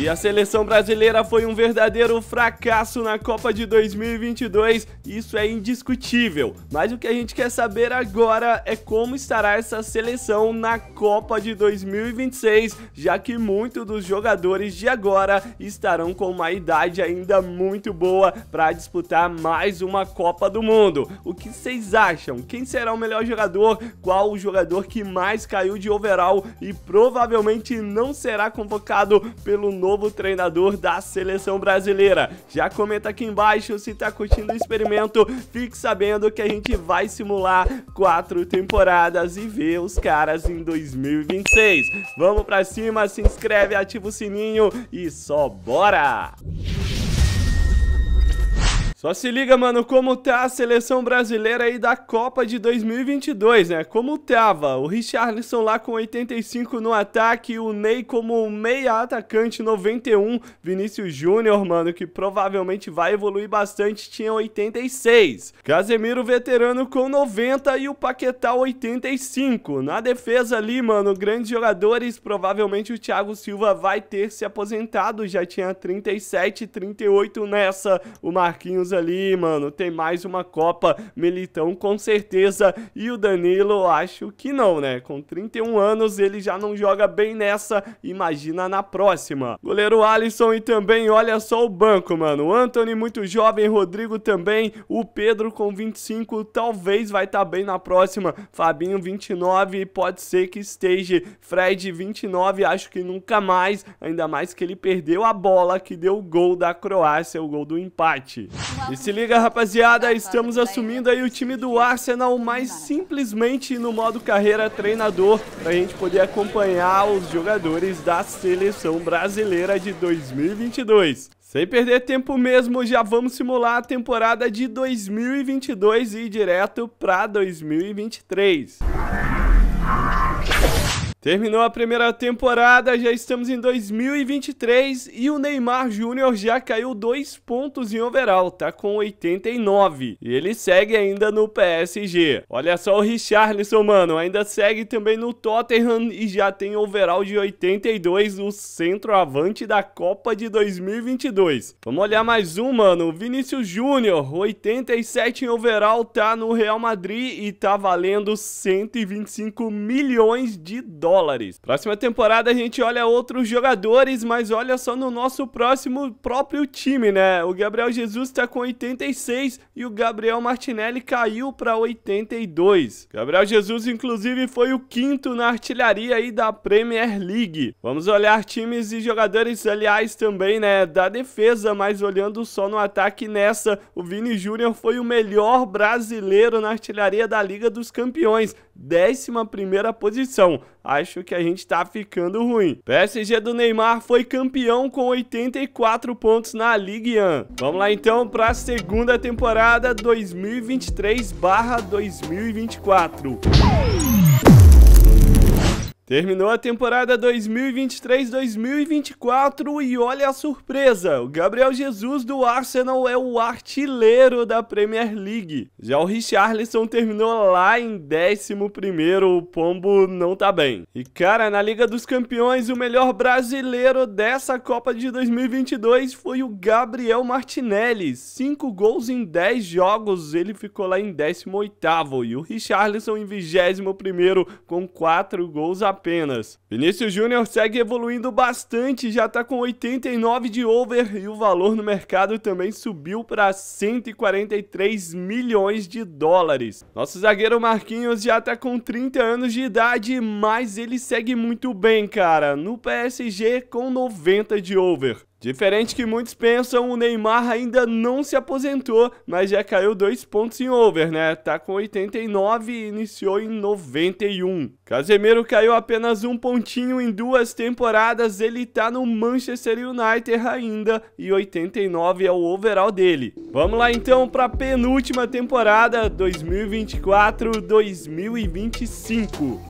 E a seleção brasileira foi um verdadeiro fracasso na Copa de 2022, isso é indiscutível. Mas o que a gente quer saber agora é como estará essa seleção na Copa de 2026, já que muitos dos jogadores de agora estarão com uma idade ainda muito boa para disputar mais uma Copa do Mundo. O que vocês acham? Quem será o melhor jogador? Qual o jogador que mais caiu de overall e provavelmente não será convocado pelo novo novo treinador da seleção brasileira. Já comenta aqui embaixo se tá curtindo o experimento, fique sabendo que a gente vai simular quatro temporadas e ver os caras em 2026. Vamos pra cima, se inscreve, ativa o sininho e só bora! Só se liga, mano, como tá a seleção brasileira aí da Copa de 2022, né? Como tava? O Richarlison lá com 85 no ataque, o Ney como meia atacante, 91. Vinícius Júnior, mano, que provavelmente vai evoluir bastante, tinha 86. Casemiro, veterano, com 90 e o Paquetá, 85. Na defesa ali, mano, grandes jogadores, provavelmente o Thiago Silva vai ter se aposentado, já tinha 37, 38 nessa. O Marquinhos ali, mano, tem mais uma Copa. Militão com certeza. E o Danilo, acho que não, né? Com 31 anos, ele já não joga bem nessa. Imagina na próxima. Goleiro Alisson e também, olha só o banco, mano. O Anthony, muito jovem. Rodrigo também. O Pedro com 25, talvez vai estar tá bem na próxima. Fabinho, 29, pode ser que esteja. Fred, 29, acho que nunca mais. Ainda mais que ele perdeu a bola que deu o gol da Croácia, o gol do empate. E se liga, rapaziada, estamos assumindo aí o time do Arsenal, mais simplesmente no modo carreira treinador, para a gente poder acompanhar os jogadores da seleção brasileira de 2022. Sem perder tempo mesmo, já vamos simular a temporada de 2022 e ir direto para 2023. Terminou a primeira temporada, já estamos em 2023 e o Neymar Júnior já caiu dois pontos em overall, tá com 89. E ele segue ainda no PSG. Olha só o Richarlison, mano, ainda segue também no Tottenham e já tem overall de 82, o centroavante da Copa de 2022. Vamos olhar mais um, mano, o Vinícius Júnior, 87 em overall, tá no Real Madrid e tá valendo 125 milhões de dólares dólares. Próxima temporada a gente olha outros jogadores, mas olha só no nosso próximo próprio time, né? O Gabriel Jesus está com 86 e o Gabriel Martinelli caiu para 82. Gabriel Jesus, inclusive, foi o quinto na artilharia aí da Premier League. Vamos olhar times e jogadores, aliás, também, né, da defesa, mas olhando só no ataque nessa, o Vini Júnior foi o melhor brasileiro na artilharia da Liga dos Campeões, 11 primeira posição acho que a gente tá ficando ruim. PSG do Neymar foi campeão com 84 pontos na Ligue 1. Vamos lá então para a segunda temporada 2023/2024. Terminou a temporada 2023-2024 e olha a surpresa! O Gabriel Jesus do Arsenal é o artilheiro da Premier League. Já o Richarlison terminou lá em 11, o Pombo não tá bem. E cara, na Liga dos Campeões, o melhor brasileiro dessa Copa de 2022 foi o Gabriel Martinelli. 5 gols em 10 jogos, ele ficou lá em 18 e o Richarlison em 21 com 4 gols apenas apenas. Vinícius Júnior segue evoluindo bastante, já está com 89 de over e o valor no mercado também subiu para 143 milhões de dólares. Nosso zagueiro Marquinhos já está com 30 anos de idade, mas ele segue muito bem, cara, no PSG com 90 de over. Diferente que muitos pensam, o Neymar ainda não se aposentou, mas já caiu dois pontos em over, né? Tá com 89 e iniciou em 91. Casemiro caiu apenas um pontinho em duas temporadas, ele tá no Manchester United ainda e 89 é o overall dele. Vamos lá então para penúltima temporada 2024-2025.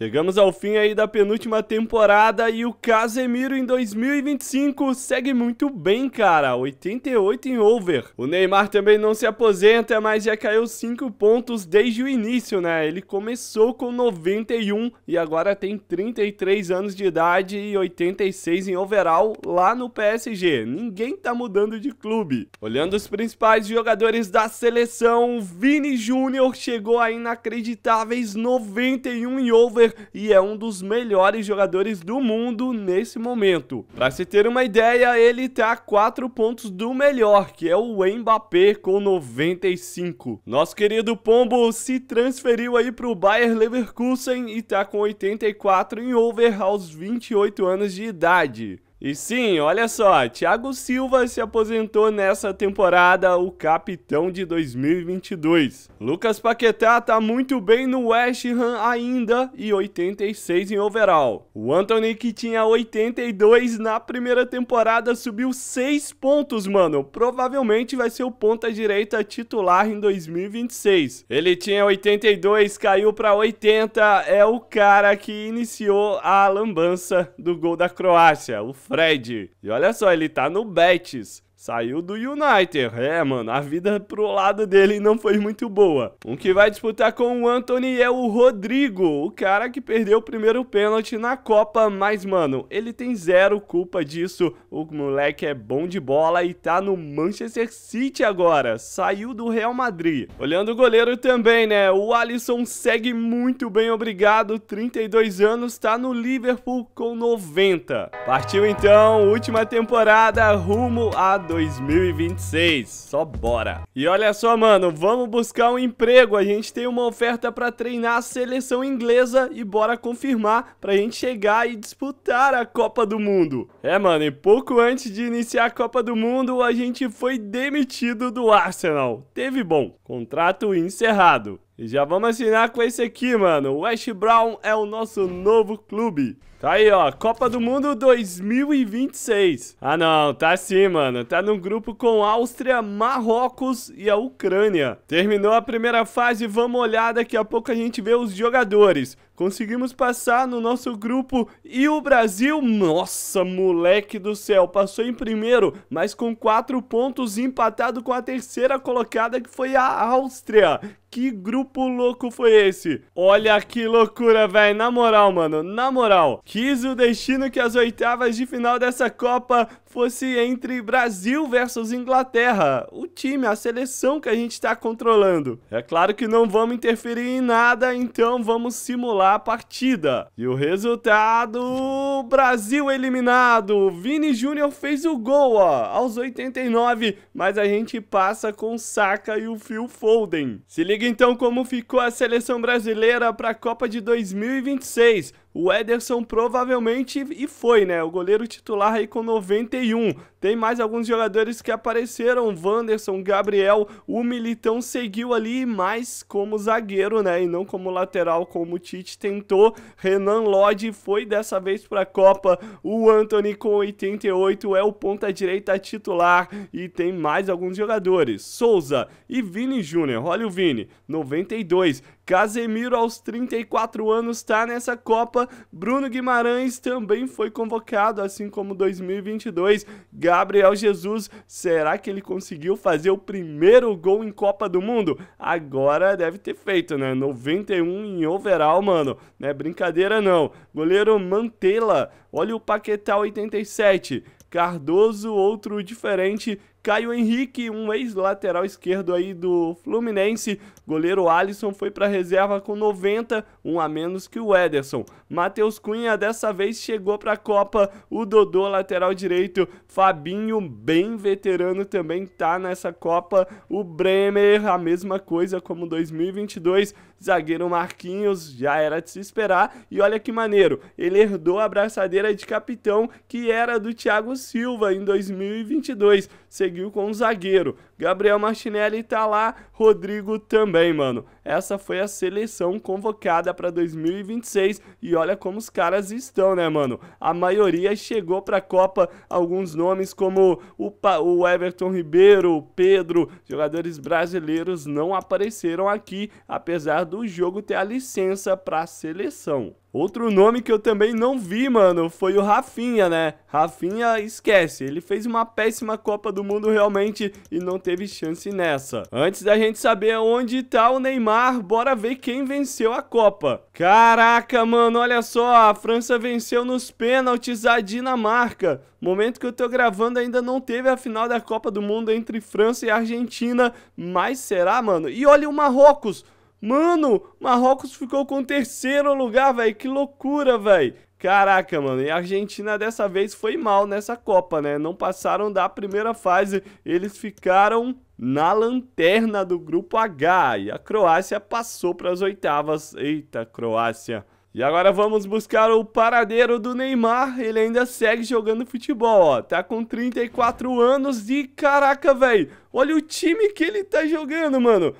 Chegamos ao fim aí da penúltima temporada e o Casemiro em 2025 segue muito bem, cara. 88 em over. O Neymar também não se aposenta, mas já caiu 5 pontos desde o início, né? Ele começou com 91 e agora tem 33 anos de idade e 86 em overall lá no PSG. Ninguém tá mudando de clube. Olhando os principais jogadores da seleção, Vini Júnior chegou a inacreditáveis 91 em over Miller e é um dos melhores jogadores do mundo nesse momento. Para se ter uma ideia, ele está a 4 pontos do melhor, que é o Mbappé com 95. Nosso querido Pombo se transferiu aí para o Bayer Leverkusen e está com 84 em over aos 28 anos de idade. E sim, olha só, Thiago Silva se aposentou nessa temporada, o capitão de 2022. Lucas Paquetá tá muito bem no West Ham ainda e 86 em overall. O Anthony que tinha 82 na primeira temporada subiu 6 pontos, mano. Provavelmente vai ser o ponta direita titular em 2026. Ele tinha 82, caiu para 80, é o cara que iniciou a lambança do gol da Croácia. O Fred. E olha só, ele tá no Betis. Saiu do United. É, mano, a vida pro lado dele não foi muito boa. Um que vai disputar com o Anthony é o Rodrigo, o cara que perdeu o primeiro pênalti na Copa, mas, mano, ele tem zero culpa disso. O moleque é bom de bola e tá no Manchester City agora. Saiu do Real Madrid. Olhando o goleiro também, né? O Alisson segue muito bem, obrigado. 32 anos, tá no Liverpool com 90. Partiu então, última temporada, rumo a 2026. Só bora. E olha só, mano, vamos buscar um emprego. A gente tem uma oferta para treinar a seleção inglesa e bora confirmar pra gente chegar e disputar a Copa do Mundo. É, mano, e pouco antes de iniciar a Copa do Mundo, a gente foi demitido do Arsenal. Teve bom. Contrato encerrado. E já vamos assinar com esse aqui, mano. O West Brown é o nosso novo clube. Tá aí, ó, Copa do Mundo 2026. Ah, não, tá sim, mano. Tá no grupo com Áustria, Marrocos e a Ucrânia. Terminou a primeira fase, vamos olhar, daqui a pouco a gente vê os jogadores. Conseguimos passar no nosso grupo e o Brasil, nossa, moleque do céu, passou em primeiro, mas com quatro pontos empatado com a terceira colocada que foi a Áustria. Que grupo louco foi esse? Olha que loucura, velho, na moral, mano, na moral. Quis o destino que as oitavas de final dessa Copa fosse entre Brasil versus Inglaterra, o time, a seleção que a gente está controlando. É claro que não vamos interferir em nada, então vamos simular a partida. E o resultado: Brasil eliminado. Vini Júnior fez o gol ó, aos 89, mas a gente passa com Saka e o Phil Foden. Se liga então como ficou a seleção brasileira para a Copa de 2026 o Ederson provavelmente e foi, né? O goleiro titular aí com 91. Tem mais alguns jogadores que apareceram, Wanderson, Gabriel, o Militão seguiu ali mais como zagueiro, né? E não como lateral, como o Tite tentou. Renan Lodi foi dessa vez para a Copa. O Anthony com 88 é o ponta direita titular e tem mais alguns jogadores. Souza e Vini Júnior. Olha o Vini, 92. Casemiro, aos 34 anos, está nessa Copa. Bruno Guimarães também foi convocado, assim como 2022. Gabriel Jesus, será que ele conseguiu fazer o primeiro gol em Copa do Mundo? Agora deve ter feito, né? 91 em overall, mano. Não é brincadeira, não. Goleiro Mantela, olha o Paquetá 87. Cardoso, outro diferente, Caio Henrique, um ex-lateral esquerdo aí do Fluminense. Goleiro Alisson foi para reserva com 90, um a menos que o Ederson. Matheus Cunha dessa vez chegou para a Copa. O Dodô, lateral direito. Fabinho, bem veterano, também tá nessa Copa. O Bremer, a mesma coisa como 2022. Zagueiro Marquinhos, já era de se esperar. E olha que maneiro, ele herdou a abraçadeira de capitão que era do Thiago Silva em 2022. Seguiu com o zagueiro. Gabriel Martinelli tá lá, Rodrigo também, mano. Essa foi a seleção convocada para 2026 e olha como os caras estão, né, mano? A maioria chegou para a Copa, alguns nomes como o, o Everton Ribeiro, o Pedro, jogadores brasileiros não apareceram aqui, apesar do jogo ter a licença para a seleção. Outro nome que eu também não vi, mano, foi o Rafinha, né? Rafinha, esquece, ele fez uma péssima Copa do Mundo realmente e não teve chance nessa. Antes da gente saber onde tá o Neymar, bora ver quem venceu a Copa. Caraca, mano, olha só, a França venceu nos pênaltis a Dinamarca. Momento que eu tô gravando ainda não teve a final da Copa do Mundo entre França e Argentina, mas será, mano? E olha o Marrocos! Mano, Marrocos ficou com o terceiro lugar, velho. Que loucura, velho. Caraca, mano, e a Argentina dessa vez foi mal nessa Copa, né? Não passaram da primeira fase, eles ficaram na lanterna do grupo H e a Croácia passou para as oitavas. Eita, Croácia. E agora vamos buscar o paradeiro do Neymar. Ele ainda segue jogando futebol, ó. Tá com 34 anos e caraca, velho. Olha o time que ele tá jogando, mano.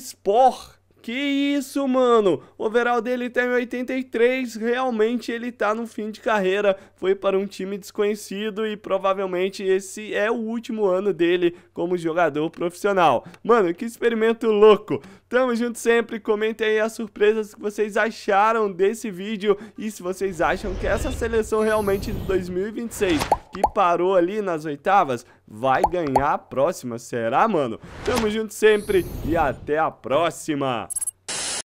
Sport. Que isso, mano! O overall dele tem tá 83, realmente ele tá no fim de carreira, foi para um time desconhecido e provavelmente esse é o último ano dele como jogador profissional. Mano, que experimento louco! Tamo junto sempre, comentem aí as surpresas que vocês acharam desse vídeo e se vocês acham que essa seleção realmente de 2026 que parou ali nas oitavas, vai ganhar a próxima, será, mano? Tamo junto sempre e até a próxima!